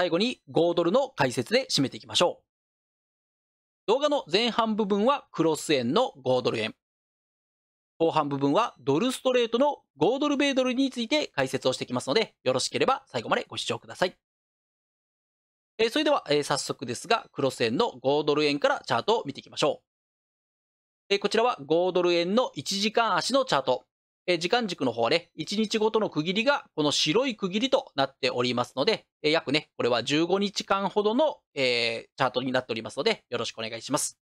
最後に5ドルの解説で締めていきましょう。動画の前半部分はクロス円の5ドル円。後半部分はドルストレートの5ドル米ドルについて解説をしていきますので、よろしければ最後までご視聴ください。えー、それでは、えー、早速ですが、クロス円の5ドル円からチャートを見ていきましょう。えー、こちらは5ドル円の1時間足のチャート。え時間軸の方はね、1日ごとの区切りがこの白い区切りとなっておりますので、え約ね、これは15日間ほどの、えチャートになっておりますので、よろしくお願いします。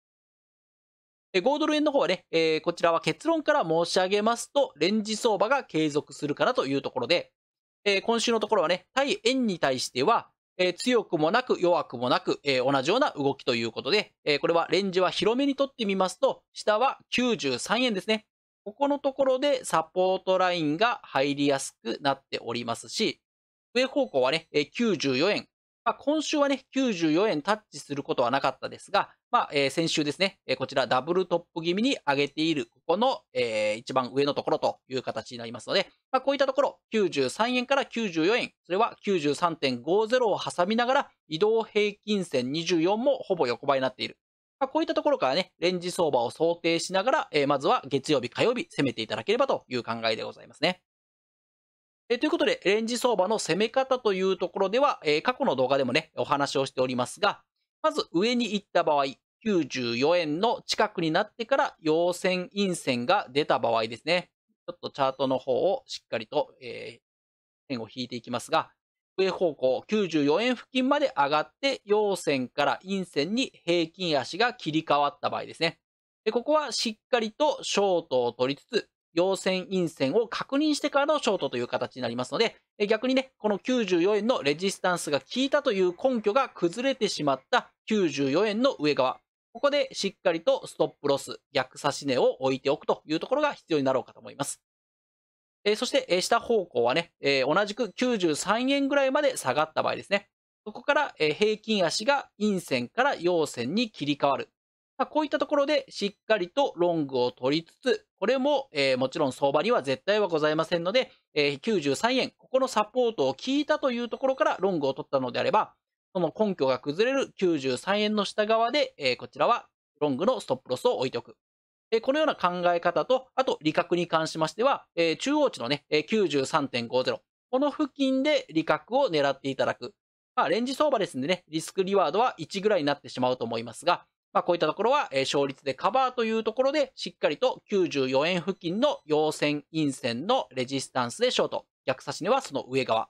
5ドル円の方はね、えこちらは結論から申し上げますと、レンジ相場が継続するかなというところで、え今週のところはね、対円に対しては、え強くもなく弱くもなく、え同じような動きということで、えこれはレンジは広めにとってみますと、下は93円ですね。ここのところでサポートラインが入りやすくなっておりますし、上方向はね、94円。まあ、今週はね、94円タッチすることはなかったですが、まあ、先週ですね、こちらダブルトップ気味に上げている、ここの、一番上のところという形になりますので、まあ、こういったところ、93円から94円、それは93.50を挟みながら、移動平均線24もほぼ横ばいになっている。まあ、こういったところからね、レンジ相場を想定しながら、えー、まずは月曜日、火曜日攻めていただければという考えでございますね。えということで、レンジ相場の攻め方というところでは、えー、過去の動画でもね、お話をしておりますが、まず上に行った場合、94円の近くになってから陽線、陰線が出た場合ですね。ちょっとチャートの方をしっかりと、えー、線を引いていきますが、上方向94円付近まで上がって、陽線から陰線に平均足が切り替わった場合ですね。で、ここはしっかりとショートを取りつつ、陽線陰線を確認してからのショートという形になりますので、逆にね、この94円のレジスタンスが効いたという根拠が崩れてしまった94円の上側、ここでしっかりとストップロス、逆差し値を置いておくというところが必要になろうかと思います。えそして、え下方向はね、え同じく93円ぐらいまで下がった場合ですね。そこから、え平均足が陰線から陽線に切り替わる。まあ、こういったところでしっかりとロングを取りつつ、これも、えもちろん相場には絶対はございませんので、え93円、ここのサポートを聞いたというところからロングを取ったのであれば、その根拠が崩れる93円の下側で、えこちらはロングのストップロスを置いておく。このような考え方と、あと、利確に関しましては、中央値のね、93.50。この付近で利確を狙っていただく。まあ、レンジ相場ですんでね、リスクリワードは1ぐらいになってしまうと思いますが、まあ、こういったところは、勝率でカバーというところで、しっかりと94円付近の陽線、陰線のレジスタンスでショート。逆差し値はその上側。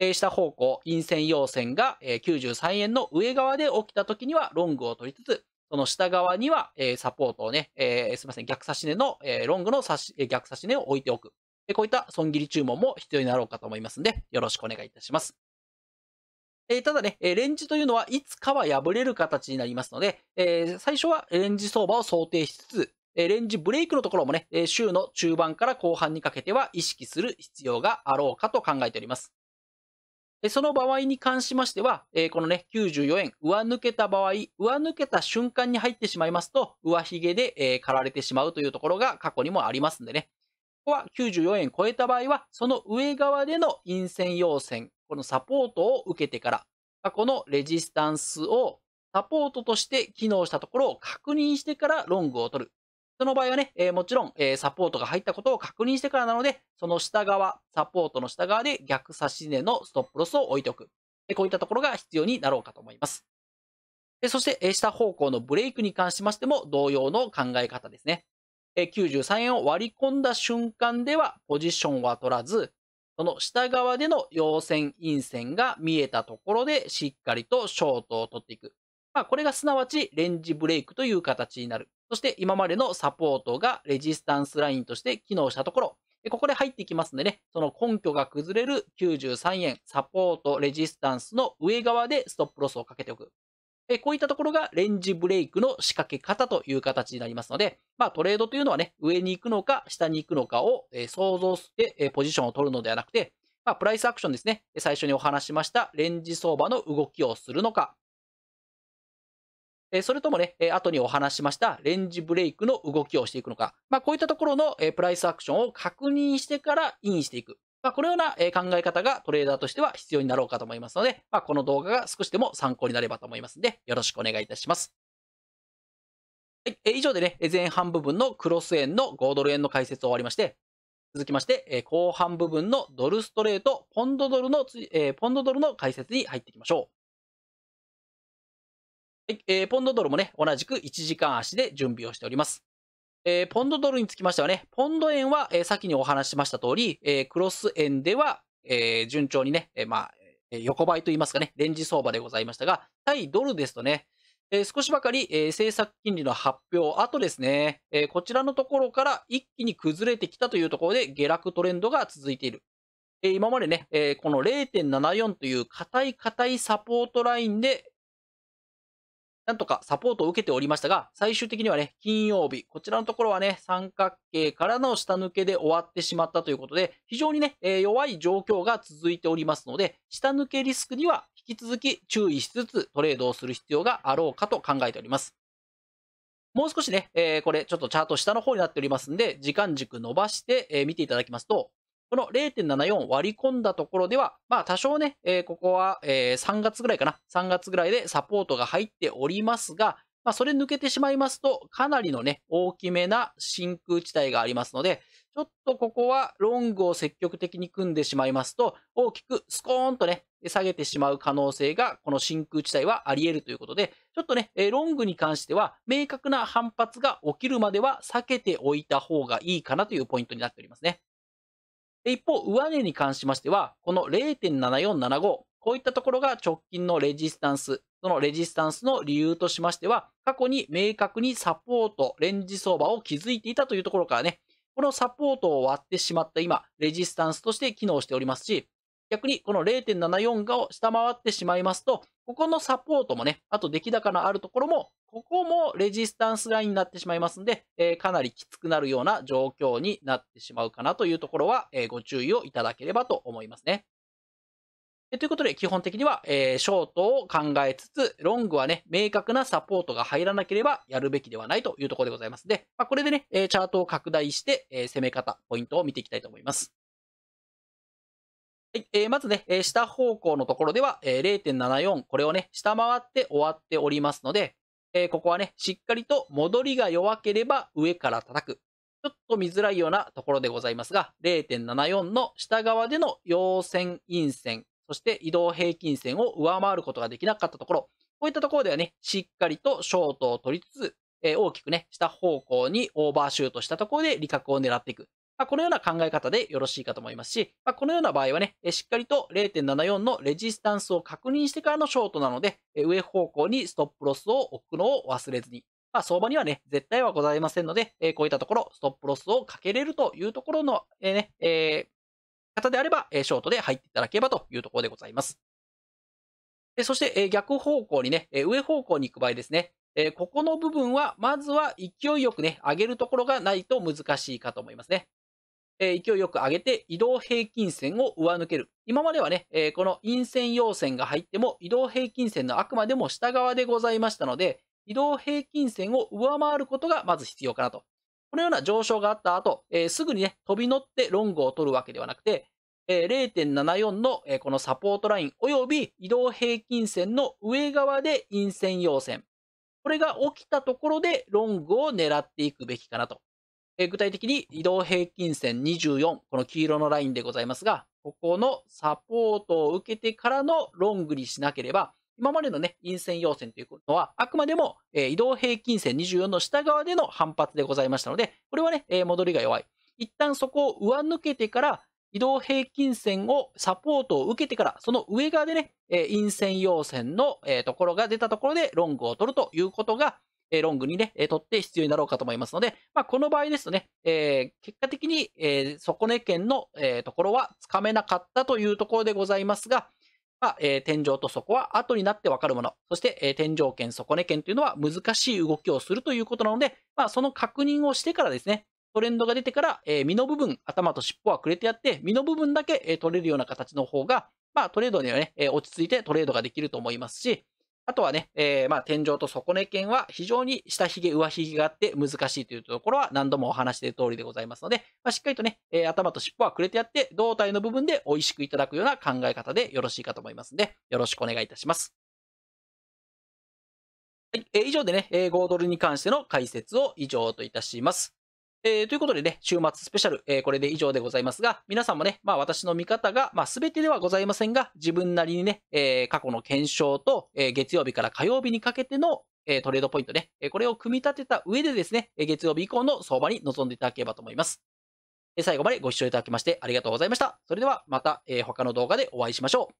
下方向、陰線、陽線が、93円の上側で起きた時にはロングを取りつつ、その下側には、えサポートをね、えすみません、逆差し値の、えロングの差し、え逆差し値を置いておく。えこういった損切り注文も必要になろうかと思いますんで、よろしくお願いいたします。えただね、レンジというのはいつかは破れる形になりますので、え最初はレンジ相場を想定しつつ、レンジブレイクのところもね、週の中盤から後半にかけては意識する必要があろうかと考えております。その場合に関しましては、このね、94円、上抜けた場合、上抜けた瞬間に入ってしまいますと、上髭で刈られてしまうというところが過去にもありますんでね。ここは94円超えた場合は、その上側での陰線要線、このサポートを受けてから、このレジスタンスをサポートとして機能したところを確認してからロングを取る。その場合はね、えー、もちろん、えー、サポートが入ったことを確認してからなので、その下側、サポートの下側で逆指し値のストップロスを置いておく。こういったところが必要になろうかと思います。そして、下方向のブレイクに関しましても同様の考え方ですね。93円を割り込んだ瞬間ではポジションは取らず、その下側での陽線、陰線が見えたところでしっかりとショートを取っていく。まあ、これがすなわちレンジブレイクという形になる。そして今までのサポートがレジスタンスラインとして機能したところ、ここで入ってきますんでね、その根拠が崩れる93円、サポート、レジスタンスの上側でストップロスをかけておく。こういったところがレンジブレイクの仕掛け方という形になりますので、まあ、トレードというのはね、上に行くのか下に行くのかを想像してポジションを取るのではなくて、まあ、プライスアクションですね、最初にお話しましたレンジ相場の動きをするのか、えそれともね、え後にお話しましたレンジブレイクの動きをしていくのか、まあ、こういったところの、えプライスアクションを確認してからインしていく。まあ、このような考え方がトレーダーとしては必要になろうかと思いますので、まあ、この動画が少しでも参考になればと思いますので、よろしくお願いいたします。はい、以上でね、前半部分のクロス円の5ドル円の解説を終わりまして、続きまして、後半部分のドルストレート、ポンドドルの、えポンドドルの解説に入っていきましょう。えー、ポンドドルもね、同じく1時間足で準備をしております。えー、ポンドドルにつきましてはね、ポンド円は、えー、先にお話ししました通り、えー、クロス円では、えー、順調にね、えー、まあ、え横ばいといいますかね、レンジ相場でございましたが、対ドルですとね、えー、少しばかり、えー、政策金利の発表、後ですね、えー、こちらのところから一気に崩れてきたというところで下落トレンドが続いている。えー、今までね、えー、この0.74という硬い硬いサポートラインで、なんとかサポートを受けておりましたが、最終的にはね、金曜日、こちらのところはね、三角形からの下抜けで終わってしまったということで、非常にね、え弱い状況が続いておりますので、下抜けリスクには引き続き注意しつつトレードをする必要があろうかと考えております。もう少しね、えー、これちょっとチャート下の方になっておりますんで、時間軸伸ばして、えー、見ていただきますと、この0.74割り込んだところでは、まあ多少ね、えー、ここは、えー、3月ぐらいかな。3月ぐらいでサポートが入っておりますが、まあそれ抜けてしまいますと、かなりのね、大きめな真空地帯がありますので、ちょっとここはロングを積極的に組んでしまいますと、大きくスコーンとね、下げてしまう可能性が、この真空地帯はあり得るということで、ちょっとね、ロングに関しては、明確な反発が起きるまでは避けておいた方がいいかなというポイントになっておりますね。一方、上値に関しましては、この0.7475、こういったところが直近のレジスタンス、そのレジスタンスの理由としましては、過去に明確にサポート、レンジ相場を築いていたというところからね、このサポートを割ってしまった今、レジスタンスとして機能しておりますし、逆にこの0.74を下回ってしまいますと、ここのサポートもね、あと出来高のあるところも、ここもレジスタンスラインになってしまいますんで、えー、かなりきつくなるような状況になってしまうかなというところは、えー、ご注意をいただければと思いますね。ということで、基本的には、えー、ショートを考えつつ、ロングはね、明確なサポートが入らなければやるべきではないというところでございますので、まあ、これでね、えチャートを拡大して、えー、攻め方、ポイントを見ていきたいと思います。はいえー、まずね、えー、下方向のところでは、えー、0.74、これをね、下回って終わっておりますので、えー、ここはね、しっかりと戻りが弱ければ上から叩く。ちょっと見づらいようなところでございますが、0.74の下側での陽線、陰線、そして移動平均線を上回ることができなかったところ、こういったところではね、しっかりとショートを取りつつ、えー、大きくね、下方向にオーバーシュートしたところで利確を狙っていく。まあ、このような考え方でよろしいかと思いますし、まあ、このような場合はね、しっかりと0.74のレジスタンスを確認してからのショートなので、上方向にストップロスを置くのを忘れずに、まあ、相場にはね、絶対はございませんので、えこういったところ、ストップロスをかけれるというところの、えね、えー、方であれば、えショートで入っていただければというところでございます。そして、え逆方向にね、え上方向に行く場合ですね、えここの部分は、まずは勢いよくね、上げるところがないと難しいかと思いますね。え勢いよく上げて移動平均線を上抜ける。今まではね、えこの陰線陽線が入っても移動平均線のあくまでも下側でございましたので、移動平均線を上回ることがまず必要かなと。このような上昇があった後、えすぐにね、飛び乗ってロングを取るわけではなくて、え0.74の、えこのサポートライン及び移動平均線の上側で陰線陽線。これが起きたところでロングを狙っていくべきかなと。え具体的に移動平均線24、この黄色のラインでございますが、ここのサポートを受けてからのロングにしなければ、今までのね、陰線要線というのは、あくまでも、え移動平均線24の下側での反発でございましたので、これはね、え戻りが弱い。一旦そこを上抜けてから、移動平均線をサポートを受けてから、その上側でね、え陰線要線の、えところが出たところでロングを取るということが、えロングにね、え取って必要になろうかと思いますので、まあ、この場合ですとね、えー、結果的に、えー、底値圏の、えー、ところはつかめなかったというところでございますが、まあ、え天井と底は後になってわかるもの、そして、え天井圏、底根圏というのは難しい動きをするということなので、まあ、その確認をしてからですね、トレンドが出てから、え身の部分、頭と尻尾はくれてやって、身の部分だけ、え取れるような形の方が、まあ、トレードにはね、え落ち着いてトレードができると思いますし、あとはね、えー、まあ、天井と底根剣は非常に下髭、上髭があって難しいというところは何度もお話している通りでございますので、まあ、しっかりとね、えー、頭と尻尾はくれてやって、胴体の部分で美味しくいただくような考え方でよろしいかと思いますので、よろしくお願いいたします。はい、えー、以上でね、えー、5ドルに関しての解説を以上といたします。えー、ということでね、週末スペシャル、えー、これで以上でございますが、皆さんもね、まあ私の見方が、まあ全てではございませんが、自分なりにね、えー、過去の検証と、え月曜日から火曜日にかけての、えトレードポイントね、えこれを組み立てた上でですね、え月曜日以降の相場に臨んでいただければと思います。え最後までご視聴いただきましてありがとうございました。それではまた、え他の動画でお会いしましょう。